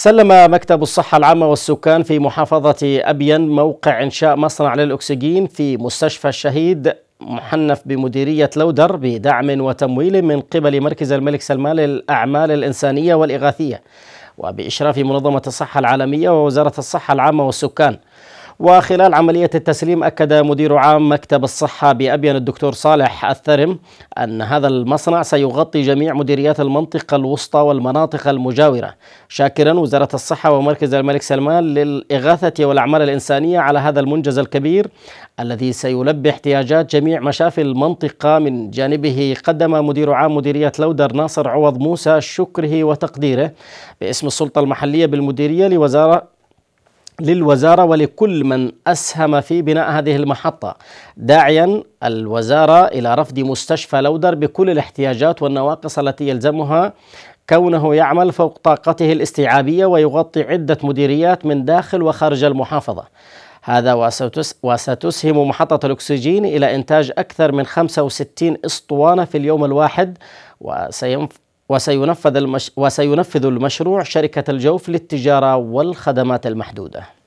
سلم مكتب الصحة العامة والسكان في محافظة أبين موقع إنشاء مصنع للأكسجين في مستشفى الشهيد محنف بمديرية لودر بدعم وتمويل من قبل مركز الملك سلمان للأعمال الإنسانية والإغاثية وبإشراف منظمة الصحة العالمية ووزارة الصحة العامة والسكان وخلال عملية التسليم أكد مدير عام مكتب الصحة بأبين الدكتور صالح الثرم أن هذا المصنع سيغطي جميع مديريات المنطقة الوسطى والمناطق المجاورة شاكرا وزارة الصحة ومركز الملك سلمان للإغاثة والأعمال الإنسانية على هذا المنجز الكبير الذي سيلبي احتياجات جميع مشافي المنطقة من جانبه قدم مدير عام مديرية لودر ناصر عوض موسى شكره وتقديره باسم السلطة المحلية بالمديرية لوزارة للوزارة ولكل من أسهم في بناء هذه المحطة داعيا الوزارة إلى رفض مستشفى لودر بكل الاحتياجات والنواقص التي يلزمها كونه يعمل فوق طاقته الاستيعابية ويغطي عدة مديريات من داخل وخارج المحافظة هذا وستس وستسهم محطة الأكسجين إلى إنتاج أكثر من 65 أسطوانة في اليوم الواحد وسينف وسينفذ المشروع شركة الجوف للتجارة والخدمات المحدودة